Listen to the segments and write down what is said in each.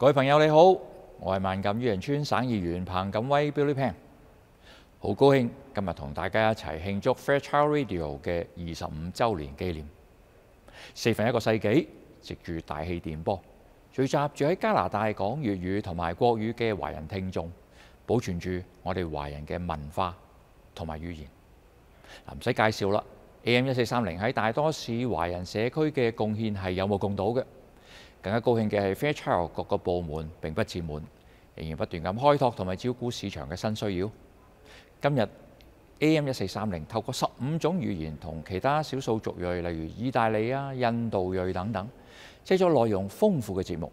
各位朋友你好，我系万锦渔人村省议员彭锦威 Billy Pan，好高兴今日同大家一齐庆祝 Fairchild Radio 嘅二十五周年纪念，四分一个世纪，藉住大气电波聚集住喺加拿大讲粤语同埋国语嘅华人听众，保存住我哋华人嘅文化同埋语言，嗱唔使介绍啦，AM 一四三零喺大多市华人社区嘅贡献系有目共睹嘅。更加高興嘅係 Fairchild 各個部門並不自滿，仍然不斷咁開拓同埋照顧市場嘅新需要。今日 AM 一四三零透過十五種語言同其他少數族裔，例如意大利啊、印度裔等等，推咗內容豐富嘅節目，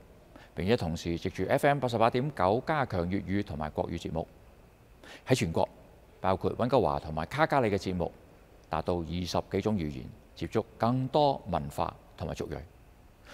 並且同時藉住 FM 八十八點九加強粵語同埋國語節目喺全國，包括温哥華同埋卡加里嘅節目，達到二十幾種語言，接觸更多文化同埋族裔。